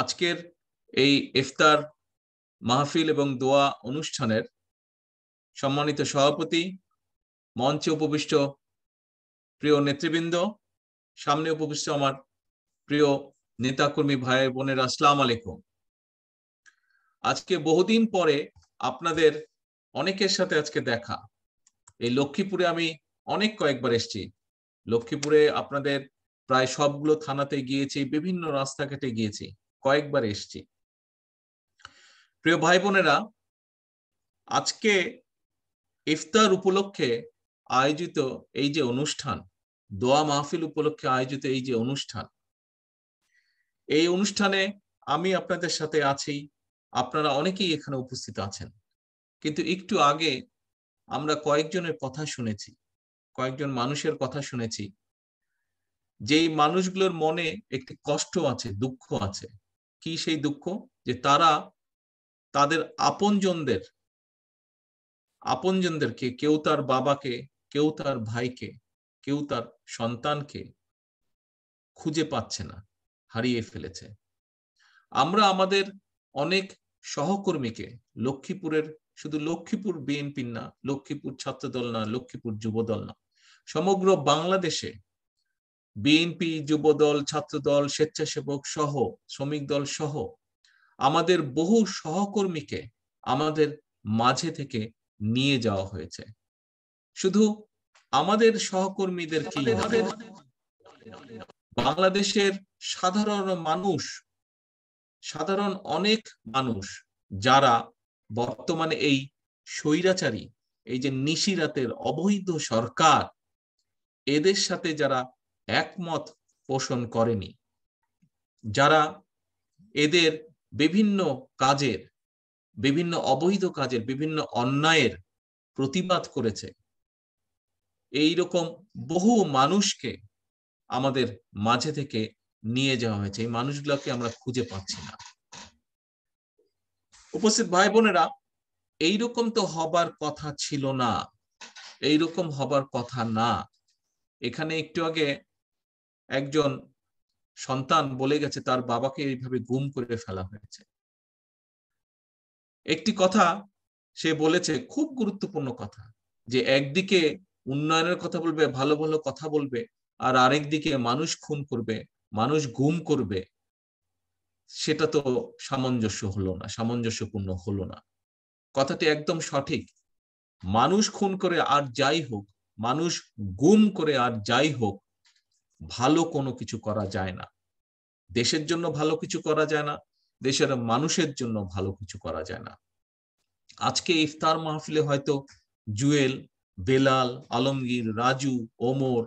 আজকের এই ইফতার মাহফিল এবং দোয়া অনুষ্ঠানের সম্মানিত সভাপতি মঞ্চে উপবিষ্ট প্রিয় নেতৃবৃন্দ সামনে উপবিষ্ট আমার প্রিয় নেতাকর্মী ভাই বোনের আসসালাম আলাইকুম আজকে বহুদিন পরে আপনাদের অনেকের সাথে আজকে দেখা এই লক্ষ্মীপুরে আমি অনেক কয়েকবার এসেছি লক্ষ্মীপুরে আপনাদের প্রায় সবগুলো থানাতে গিয়েছি বিভিন্ন রাস্তাঘাটে গিয়েছি কয়েকবার এসছি প্রিয় ভাই বোনেরা আজকে ইফতার উপলক্ষে আয়োজিত এই যে অনুষ্ঠান দোয়া মাহফিল উপলক্ষে আয়োজিত এই যে অনুষ্ঠান এই অনুষ্ঠানে আমি আপনাদের সাথে আছি আপনারা অনেকেই এখানে উপস্থিত আছেন কিন্তু একটু আগে আমরা কয়েকজনের কথা শুনেছি কয়েকজন মানুষের কথা শুনেছি যেই মানুষগুলোর মনে একটি কষ্ট আছে দুঃখ আছে কি সেই দুঃখ যে তারা তাদের আপনজনদের আপনজনদেরকে কেউ তার বাবাকে কেউ তার ভাইকে কেউ তার সন্তানকে খুঁজে পাচ্ছে না হারিয়ে ফেলেছে আমরা আমাদের অনেক সহকর্মীকে লক্ষ্মীপুরের শুধু লক্ষ্মীপুর বিএনপি না লক্ষ্মীপুর ছাত্রদল না লক্ষ্মীপুর যুবদল না সমগ্র বাংলাদেশে বিএনপি যুবদল ছাত্রদল স্বেচ্ছাসেবক সহ শ্রমিক দল সহ আমাদের বহু সহকর্মীকে আমাদের মাঝে থেকে নিয়ে যাওয়া হয়েছে শুধু আমাদের সহকর্মীদের কি বাংলাদেশের সাধারণ মানুষ সাধারণ অনেক মানুষ যারা বর্তমানে এই স্বৈরাচারী এই যে নিশিরাতের অবৈধ সরকার এদের সাথে যারা একমত পোষণ করেনি যারা এদের বিভিন্ন কাজের বিভিন্ন অবৈধ কাজের বিভিন্ন অন্যায়ের প্রতিবাদ করেছে এই রকম বহু মানুষকে আমাদের মাঝে থেকে নিয়ে যাওয়া হয়েছে এই মানুষগুলোকে আমরা খুঁজে পাচ্ছি না উপস্থিত ভাই বোনেরা এইরকম তো হবার কথা ছিল না এইরকম হবার কথা না এখানে একটু আগে একজন সন্তান বলে গেছে তার বাবাকে এইভাবে গুম করে ফেলা হয়েছে একটি কথা সে বলেছে খুব গুরুত্বপূর্ণ কথা যে একদিকে উন্নয়নের কথা বলবে ভালো ভালো কথা বলবে আর আরেক দিকে মানুষ খুন করবে মানুষ গুম করবে সেটা তো সামঞ্জস্য হলো না সামঞ্জস্যপূর্ণ হলো না কথাটি একদম সঠিক মানুষ খুন করে আর যাই হোক মানুষ গুম করে আর যাই হোক ভালো কোনো কিছু করা যায় না দেশের জন্য ভালো কিছু করা যায় না দেশের মানুষের জন্য ভালো কিছু করা যায় না আজকে ইফতার মাহফিলে হয়তো জুয়েল বেলাল আলমগীর রাজু ওমর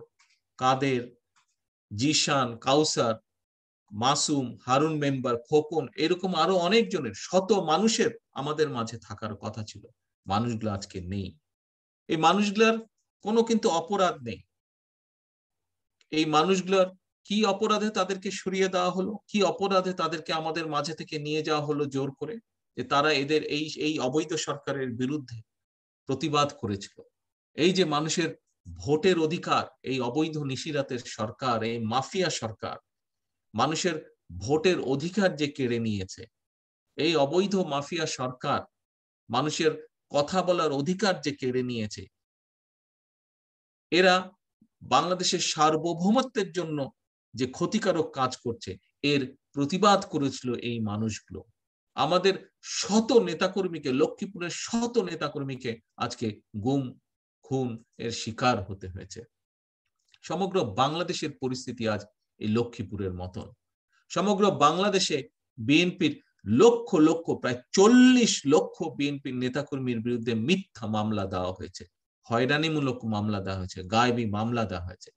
কাদের জিশান কাউসার মাসুম হারুন মেম্বার খোকন এরকম আরো অনেকজনের শত মানুষের আমাদের মাঝে থাকার কথা ছিল মানুষগুলো আজকে নেই এই মানুষগুলার কোনো কিন্তু অপরাধ নেই এই মানুষগুলোর কি অপরাধে তাদেরকে সরিয়ে দেওয়া হলো কি অপরাধে তাদেরকে আমাদের মাঝে থেকে নিয়ে যাওয়া হলো জোর করে যে তারা এদের এই এই অবৈধ সরকারের বিরুদ্ধে প্রতিবাদ করেছিল এই যে মানুষের ভোটের অধিকার এই অবৈধ নিশিরাতের সরকার এই মাফিয়া সরকার মানুষের ভোটের অধিকার যে কেড়ে নিয়েছে এই অবৈধ মাফিয়া সরকার মানুষের কথা বলার অধিকার যে কেড়ে নিয়েছে এরা বাংলাদেশের সার্বভৌমত্বের জন্য যে ক্ষতিকারক কাজ করছে এর প্রতিবাদ করেছিল এই মানুষগুলো আমাদের শত নেতাকর্মীকে লক্ষ্মীপুরের শত নেতাকর্মীকে আজকে গুম খুন এর শিকার হতে হয়েছে সমগ্র বাংলাদেশের পরিস্থিতি আজ এই লক্ষ্মীপুরের মতন সমগ্র বাংলাদেশে বিএনপির লক্ষ লক্ষ প্রায় চল্লিশ লক্ষ বিএনপির নেতাকর্মীর বিরুদ্ধে মিথ্যা মামলা দেওয়া হয়েছে হয়রানিমূলক মামলা দেওয়া হয়েছে গায়েবি মামলা দেওয়া হয়েছে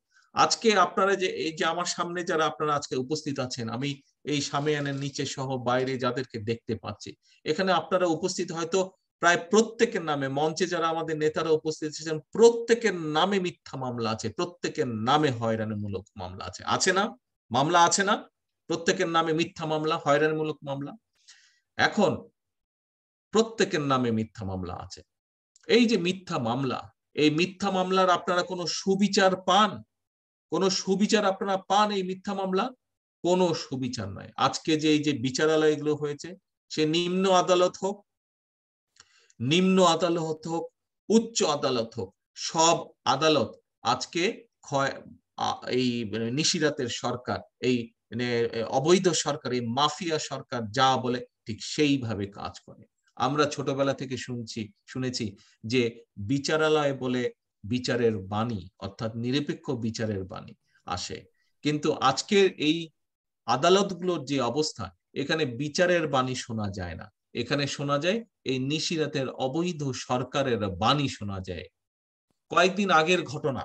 আজকে আপনারা যে এই যে আমার সামনে যারা আপনারা আজকে উপস্থিত আছেন আমি এই সামিয়ানের নিচে সহ বাইরে যাদেরকে দেখতে পাচ্ছি এখানে আপনারা উপস্থিত হয়তো প্রায় প্রত্যেকের নামে মঞ্চে যারা আমাদের নেতারা উপস্থিত ছিলেন প্রত্যেকের নামে মিথ্যা মামলা আছে প্রত্যেকের নামে হয়রানিমূলক মামলা আছে আছে না মামলা আছে না প্রত্যেকের নামে মিথ্যা মামলা হয়রানিমূলক মামলা এখন প্রত্যেকের নামে মিথ্যা মামলা আছে এই যে মিথ্যা মামলা এই মিথ্যা মামলার আপনারা কোনো সুবিচার পান কোনো সুবিচার আপনারা পান এই মিথ্যা মামলা কোনো সুবিচার নয় আজকে যে এই যে বিচারালয়গুলো হয়েছে সে নিম্ন আদালত হোক নিম্ন আদালত হোক উচ্চ আদালত হোক সব আদালত আজকে এই মানে নিশিরাতের সরকার এই মানে, অবৈধ সরকার এই মাফিয়া সরকার যা বলে ঠিক সেইভাবে কাজ করে আমরা ছোটবেলা থেকে শুনছি শুনেছি যে বিচারালয় বলে বিচারের বাণী অর্থাৎ নিরপেক্ষ বিচারের বাণী আসে কিন্তু আজকের এই আদালতগুলোর যে অবস্থা এখানে বিচারের বাণী শোনা যায় না এখানে শোনা যায় এই নিশিরাতের অবৈধ সরকারের বাণী শোনা যায় কয়েকদিন আগের ঘটনা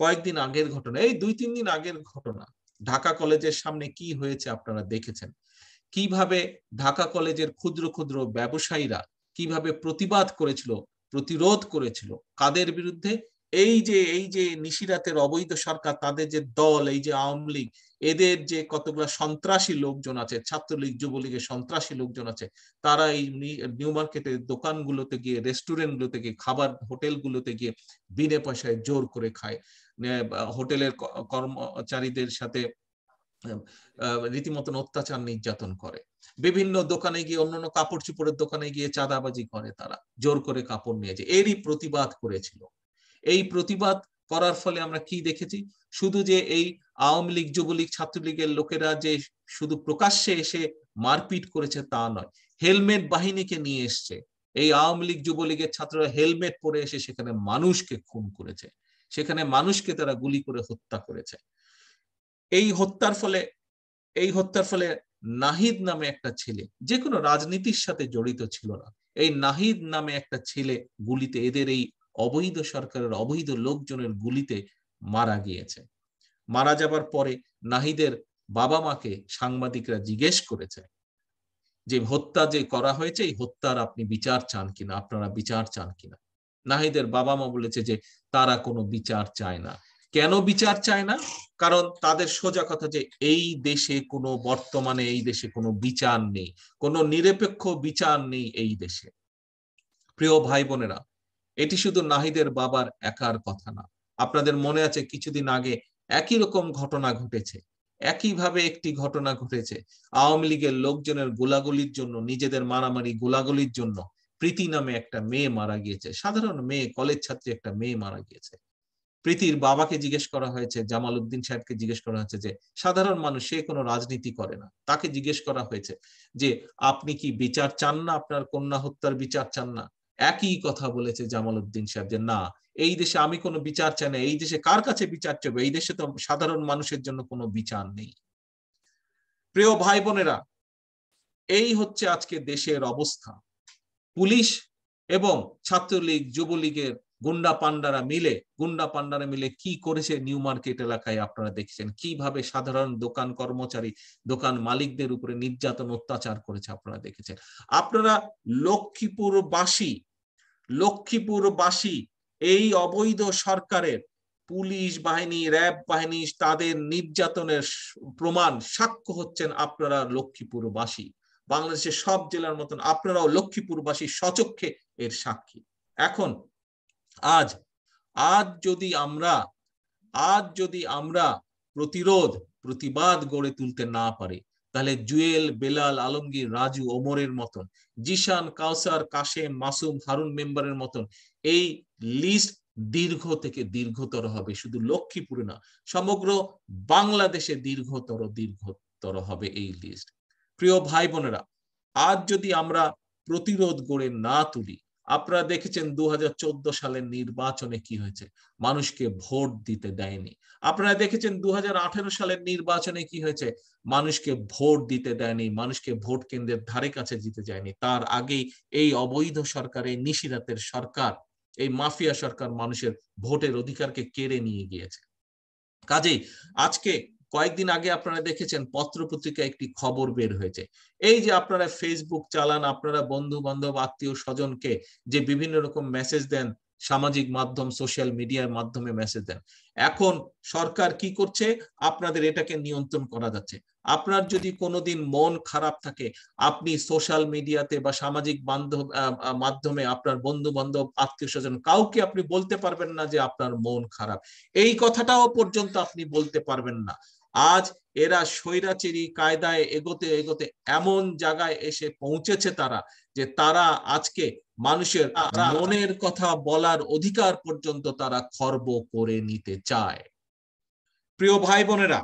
কয়েকদিন আগের ঘটনা এই দুই তিন দিন আগের ঘটনা ঢাকা কলেজের সামনে কি হয়েছে আপনারা দেখেছেন কিভাবে ঢাকা কলেজের ক্ষুদ্র ক্ষুদ্র ব্যবসায়ীরা কিভাবে প্রতিবাদ করেছিল প্রতিরোধ করেছিল কাদের বিরুদ্ধে এই যে এই যে নিশিরাতের অবৈধ সরকার তাদের যে দল এই যে আওয়ামী লীগ এদের যে কতগুলো সন্ত্রাসী লোকজন আছে ছাত্রলীগ যুবলীগের সন্ত্রাসী লোকজন আছে তারা এই নিউ মার্কেটের দোকানগুলোতে গিয়ে রেস্টুরেন্ট গুলোতে গিয়ে খাবার হোটেল গুলোতে গিয়ে বিনে পয়সায় জোর করে খায় হোটেলের কর্মচারীদের সাথে রীতিমতন অত্যাচার নির্যাতন করে বিভিন্ন দোকানে গিয়ে অন্য কাপড় চুপড়ের দোকানে গিয়ে চাঁদাবাজি করে তারা জোর করে কাপড় নিয়েছে এরই প্রতিবাদ করেছিল এই প্রতিবাদ করার ফলে আমরা কি দেখেছি শুধু যে এই আওয়ামী লীগ যুবলীগ ছাত্রলীগের লোকেরা যে শুধু প্রকাশ্যে এসে মারপিট করেছে তা নয় হেলমেট বাহিনীকে নিয়ে এসছে এই আওয়ামী লীগ যুবলীগের ছাত্ররা হেলমেট পরে এসে সেখানে মানুষকে খুন করেছে সেখানে মানুষকে তারা গুলি করে হত্যা করেছে এই হত্যার ফলে এই হত্যার ফলে নাহিদ নামে একটা ছেলে যে কোনো রাজনীতির সাথে জড়িত ছিল না এই নাহিদ নামে একটা ছেলে গুলিতে এদের এই অবৈধ সরকারের অবৈধ লোকজনের গুলিতে মারা গিয়েছে মারা যাবার পরে নাহিদের বাবা মাকে সাংবাদিকরা জিজ্ঞেস করেছে যে হত্যা যে করা হয়েছে এই হত্যার আপনি বিচার চান কিনা আপনারা বিচার চান কিনা নাহিদের বাবা মা বলেছে যে তারা কোনো বিচার চায় না কেন বিচার চায় না কারণ তাদের সোজা কথা যে এই দেশে কোনো বর্তমানে এই দেশে কোনো বিচার নেই কোনো নিরপেক্ষ বিচার নেই এই দেশে প্রিয় ভাই বোনেরা এটি শুধু নাহিদের বাবার একার কথা না আপনাদের মনে আছে কিছুদিন আগে একই রকম ঘটনা ঘটেছে একইভাবে একটি ঘটনা ঘটেছে আওয়ামী লীগের লোকজনের গোলাগুলির জন্য নিজেদের মারামারি গোলাগুলির জন্য প্রীতি নামে একটা মেয়ে মারা গিয়েছে সাধারণ মেয়ে কলেজ ছাত্রী একটা মেয়ে মারা গিয়েছে প্রীতির বাবাকে জিজ্ঞেস করা হয়েছে জামাল উদ্দিন সাহেবকে জিজ্ঞেস করা হয়েছে যে সাধারণ মানুষ সে কোনো রাজনীতি করে না তাকে জিজ্ঞেস করা হয়েছে যে আপনি কি বিচার চান না আপনার কন্যা হত্যার বিচার চান না একই কথা বলেছে জামাল উদ্দিন সাহেব যে না এই দেশে আমি কোনো বিচার চাই না এই দেশে কার কাছে বিচার চাবো এই দেশে তো সাধারণ মানুষের জন্য কোনো বিচার নেই প্রিয় ভাই বোনেরা এই হচ্ছে আজকে দেশের অবস্থা পুলিশ এবং ছাত্রলীগ যুবলীগের গুন্ডা পান্ডারা মিলে গুন্ডা পান্ডারা মিলে কি করেছে নিউ মার্কেট এলাকায় আপনারা দেখছেন কিভাবে সাধারণ দোকান কর্মচারী দোকান মালিকদের উপরে নির্যাতন অত্যাচার করেছে আপনারা দেখেছেন আপনারা লক্ষ্মীপুরবাসী বাসী এই অবৈধ সরকারের পুলিশ বাহিনী র্যাব বাহিনী তাদের নির্যাতনের প্রমাণ সাক্ষ্য হচ্ছেন আপনারা লক্ষ্মীপুরবাসী বাংলাদেশের সব জেলার মতন আপনারাও লক্ষ্মীপুরবাসী সচক্ষে এর সাক্ষী এখন আজ আজ যদি আমরা আজ যদি আমরা প্রতিরোধ প্রতিবাদ গড়ে তুলতে না পারি তাহলে জুয়েল বেলাল আলমগীর রাজু ওমরের মতন জিশান কাউসার কাশেম মাসুম হারুন মেম্বারের মতন এই লিস্ট দীর্ঘ থেকে দীর্ঘতর হবে শুধু লক্ষ্মীপুরে না সমগ্র বাংলাদেশে দীর্ঘতর দীর্ঘতর হবে এই লিস্ট প্রিয় ভাই বোনেরা আজ যদি আমরা প্রতিরোধ গড়ে না তুলি আপনারা দেখেছেন দু সালের নির্বাচনে কি হয়েছে মানুষকে ভোট দিতে দেয়নি আপনারা দেখেছেন দু সালের নির্বাচনে কি হয়েছে মানুষকে ভোট দিতে দেয়নি মানুষকে ভোট কেন্দ্রের ধারে কাছে জিতে যায়নি তার আগেই এই অবৈধ সরকার এই নিশিরাতের সরকার এই মাফিয়া সরকার মানুষের ভোটের অধিকারকে কেড়ে নিয়ে গিয়েছে কাজেই আজকে কয়েকদিন আগে আপনারা দেখেছেন পত্র পত্রিকায় একটি খবর বের হয়েছে এই যে আপনারা ফেসবুক চালান আপনারা বন্ধু বান্ধব আত্মীয় স্বজনকে যে বিভিন্ন রকম মেসেজ দেন সামাজিক মাধ্যম সোশ্যাল মিডিয়ার মাধ্যমে মেসেজ দেন এখন সরকার কি করছে আপনাদের এটাকে নিয়ন্ত্রণ করা যাচ্ছে আপনার যদি কোনোদিন মন খারাপ থাকে আপনি সোশ্যাল মিডিয়াতে বা সামাজিক বান্ধব মাধ্যমে আপনার বন্ধু বান্ধব আত্মীয় স্বজন কাউকে আপনি বলতে পারবেন না যে আপনার মন খারাপ এই কথাটাও পর্যন্ত আপনি বলতে পারবেন না আজ এরা স্বৈরাচারী কায়দায় এগোতে এগোতে এমন জায়গায় এসে পৌঁছেছে তারা যে তারা আজকে মানুষের মনের কথা বলার অধিকার পর্যন্ত তারা খর্ব করে নিতে চায় প্রিয় ভাই বোনেরা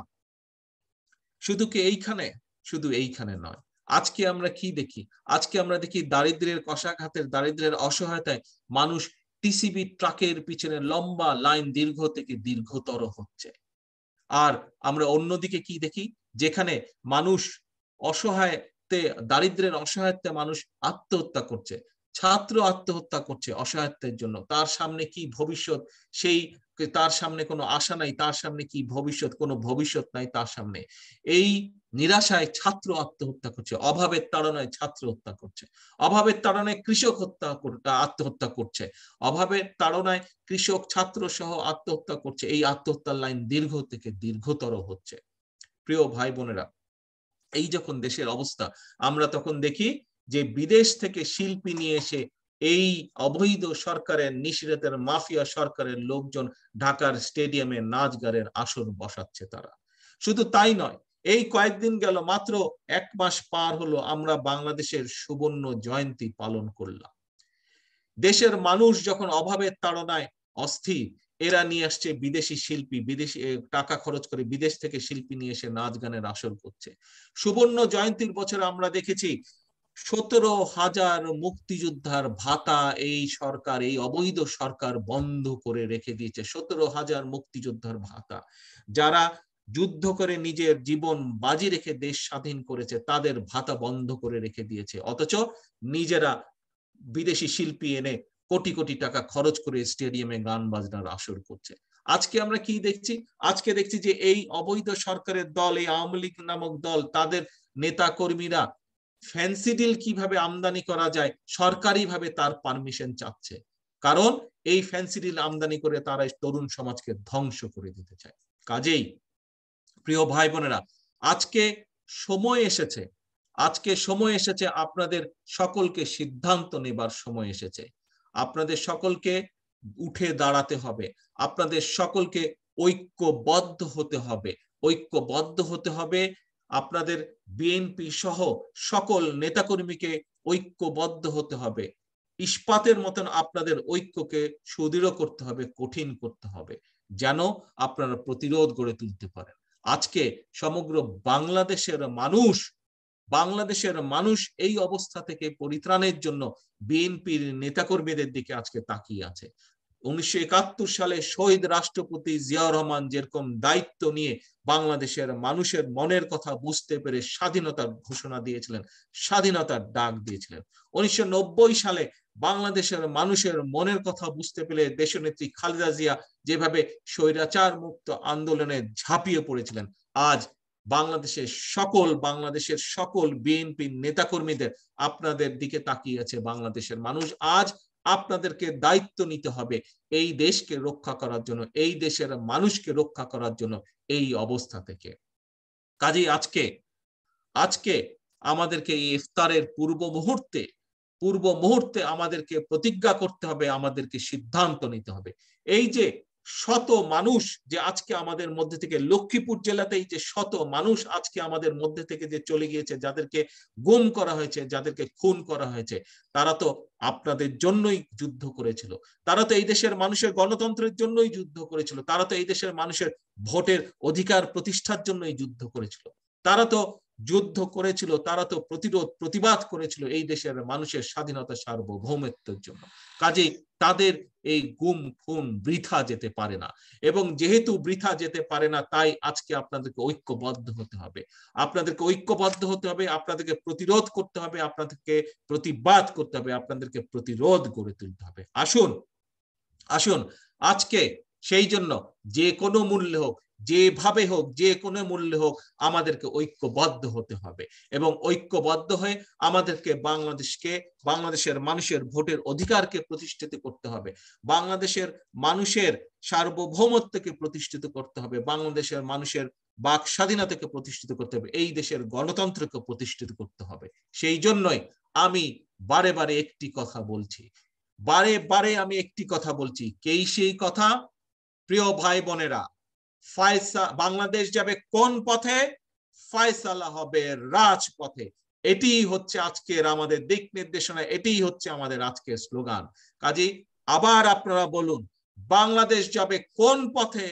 শুধু কি এইখানে শুধু এইখানে নয় আজকে আমরা কি দেখি আজকে আমরা দেখি দারিদ্রের কষাঘাতের দারিদ্রের অসহায়তায় মানুষ টিসিবি ট্রাকের পিছনে লম্বা লাইন দীর্ঘ থেকে দীর্ঘতর হচ্ছে আর আমরা অন্যদিকে কি দেখি যেখানে মানুষ অসহায়তে দারিদ্রের অসহায়ত্বে মানুষ আত্মহত্যা করছে ছাত্র আত্মহত্যা করছে অসহায়ত্বের জন্য তার সামনে কি ভবিষ্যৎ সেই তার সামনে কোনো আশা নাই তার সামনে কি ভবিষ্যৎ কোনো ভবিষ্যৎ নাই তার সামনে এই নিরাশায় ছাত্র আত্মহত্যা করছে অভাবের তাড়নায় ছাত্র হত্যা করছে অভাবের তাড়নায় কৃষক হত্যা আত্মহত্যা করছে অভাবের তাড়নায় কৃষক ছাত্র সহ আত্মহত্যা করছে এই আত্মহত্যার লাইন দীর্ঘ থেকে দীর্ঘতর হচ্ছে প্রিয় ভাই বোনেরা এই যখন দেশের অবস্থা আমরা তখন দেখি যে বিদেশ থেকে শিল্পী নিয়ে এসে এই অবৈধ সরকারের নিষেধের মাফিয়া সরকারের লোকজন ঢাকার স্টেডিয়ামে নাচ গানের আসর বসাচ্ছে তারা শুধু তাই নয় এই কয়েকদিন গেল মাত্র এক মাস পার হলো আমরা বাংলাদেশের সুবর্ণ জয়ন্তী পালন করলাম দেশের মানুষ যখন অভাবের তাড়নায় অস্থির এরা নিয়ে আসছে বিদেশি শিল্পী বিদেশি টাকা খরচ করে বিদেশ থেকে শিল্পী নিয়ে এসে নাচ গানের আসর করছে সুবর্ণ জয়ন্তীর বছর আমরা দেখেছি সতেরো হাজার মুক্তিযোদ্ধার ভাতা এই সরকার এই অবৈধ সরকার বন্ধ করে রেখে দিয়েছে সতেরো হাজার মুক্তিযোদ্ধার ভাতা যারা যুদ্ধ করে নিজের জীবন বাজি রেখে দেশ স্বাধীন করেছে তাদের ভাতা বন্ধ করে রেখে দিয়েছে অথচ নিজেরা বিদেশি শিল্পী এনে কোটি কোটি টাকা খরচ করে স্টেডিয়ামে গান বাজনার আসর করছে আজকে আমরা কি দেখছি আজকে দেখছি যে এই অবৈধ সরকারের দল এই আওয়ামী লীগ নামক দল তাদের নেতা কর্মীরা ফ্যান্সিডিল কিভাবে আমদানি করা যায় সরকারিভাবে তার পারমিশন চাচ্ছে কারণ এই ফ্যান্সিডিল আমদানি করে তারা তরুণ সমাজকে ধ্বংস করে দিতে চায় কাজেই প্রিয় ভাই বোনেরা আজকে সময় এসেছে আজকে সময় এসেছে আপনাদের সকলকে সিদ্ধান্ত নেবার সময় এসেছে আপনাদের সকলকে উঠে দাঁড়াতে হবে আপনাদের সকলকে ঐক্যবদ্ধ হতে হবে ঐক্যবদ্ধ হতে হবে আপনাদের বিএনপি সহ সকল নেতাকর্মীকে ঐক্যবদ্ধ হতে হবে ইস্পাতের মতন আপনাদের ঐক্যকে সুদৃঢ় করতে হবে কঠিন করতে হবে যেন আপনারা প্রতিরোধ গড়ে তুলতে পারেন আজকে সমগ্র বাংলাদেশের মানুষ বাংলাদেশের মানুষ এই অবস্থা থেকে পরিত্রাণের জন্য বিএনপির নেতাকর্মীদের দিকে আজকে তাকিয়ে আছে উনিশশো একাত্তর সালে শহীদ রাষ্ট্রপতি জিয়াউর রহমান যেরকম দায়িত্ব নিয়ে বাংলাদেশের মানুষের মনের কথা বুঝতে পেরে স্বাধীনতার ঘোষণা দিয়েছিলেন স্বাধীনতার ডাক দিয়েছিলেন উনিশশো সালে বাংলাদেশের মানুষের মনের কথা বুঝতে পেলে দেশনেত্রী খালেদা জিয়া যেভাবে স্বৈরাচার মুক্ত আন্দোলনে ঝাঁপিয়ে পড়েছিলেন আজ বাংলাদেশের সকল বাংলাদেশের সকল বিএনপি নেতাকর্মীদের আপনাদের দিকে তাকিয়ে আছে বাংলাদেশের মানুষ আজ আপনাদেরকে দায়িত্ব নিতে হবে এই দেশকে রক্ষা করার জন্য এই দেশের মানুষকে রক্ষা করার জন্য এই অবস্থা থেকে কাজেই আজকে আজকে আমাদেরকে এই ইফতারের পূর্ব মুহূর্তে পূর্ব মুহূর্তে আমাদেরকে প্রতিজ্ঞা করতে হবে আমাদেরকে সিদ্ধান্ত নিতে হবে এই যে শত মানুষ যে আজকে আমাদের মধ্যে থেকে লক্ষ্মীপুর জেলাতেই যে শত মানুষ আজকে আমাদের মধ্যে থেকে যে চলে গিয়েছে যাদেরকে গুম করা হয়েছে যাদেরকে খুন করা হয়েছে তারা তো আপনাদের জন্যই যুদ্ধ করেছিল তারা তো এই দেশের মানুষের গণতন্ত্রের জন্যই যুদ্ধ করেছিল তারা তো এই দেশের মানুষের ভোটের অধিকার প্রতিষ্ঠার জন্যই যুদ্ধ করেছিল তারা তো যুদ্ধ করেছিল তারা তো প্রতিরোধ প্রতিবাদ করেছিল এই দেশের মানুষের স্বাধীনতা সার্বভৌমত্বের জন্য কাজে তাদের এই গুম খুন বৃথা যেতে পারে না এবং যেহেতু বৃথা যেতে পারে না তাই আজকে আপনাদেরকে ঐক্যবদ্ধ হতে হবে আপনাদেরকে ঐক্যবদ্ধ হতে হবে আপনাদেরকে প্রতিরোধ করতে হবে আপনাদেরকে প্রতিবাদ করতে হবে আপনাদেরকে প্রতিরোধ গড়ে তুলতে হবে আসুন আসুন আজকে সেই জন্য যে কোনো মূল্যে হোক যেভাবে হোক যে কোনো মূল্যে হোক আমাদেরকে ঐক্যবদ্ধ হতে হবে এবং ঐক্যবদ্ধ হয়ে আমাদেরকে বাংলাদেশকে বাংলাদেশের মানুষের ভোটের অধিকারকে প্রতিষ্ঠিত করতে হবে বাংলাদেশের মানুষের সার্বভৌমত্বকে প্রতিষ্ঠিত করতে হবে বাংলাদেশের মানুষের বাক স্বাধীনতাকে প্রতিষ্ঠিত করতে হবে এই দেশের গণতন্ত্রকে প্রতিষ্ঠিত করতে হবে সেই জন্যই আমি বারে বারে একটি কথা বলছি বারে বারে আমি একটি কথা বলছি কেই সেই কথা প্রিয় ভাই বোনেরা ফায়সা বাংলাদেশ যাবে কোন পথে ফায়সালা হবে রাজপথে এটি হচ্ছে আজকের আমাদের দিক নির্দেশনা এটি হচ্ছে আমাদের আজকের স্লোগান কাজী আবার আপনারা বলুন বাংলাদেশ যাবে কোন পথে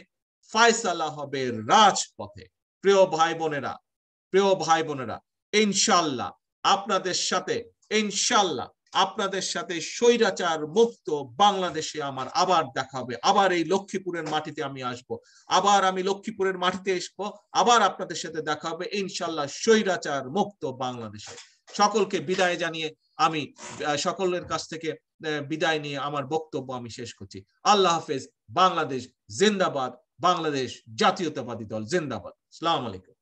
ফায়সালা হবে রাজপথে প্রিয় ভাই বোনেরা প্রিয় ভাই বোনেরা ইনশাল্লাহ আপনাদের সাথে ইনশাল্লাহ আপনাদের সাথে স্বৈরাচার মুক্ত বাংলাদেশে আমার আবার দেখা হবে আবার এই লক্ষ্মীপুরের মাটিতে আমি আসব আবার আমি লক্ষ্মীপুরের মাটিতে আসব আবার আপনাদের সাথে দেখা হবে ইনশাল্লাহ স্বৈরাচার মুক্ত বাংলাদেশে সকলকে বিদায় জানিয়ে আমি সকলের কাছ থেকে বিদায় নিয়ে আমার বক্তব্য আমি শেষ করছি আল্লাহ হাফেজ বাংলাদেশ জিন্দাবাদ বাংলাদেশ জাতীয়তাবাদী দল জিন্দাবাদ সালাম আলাইকুম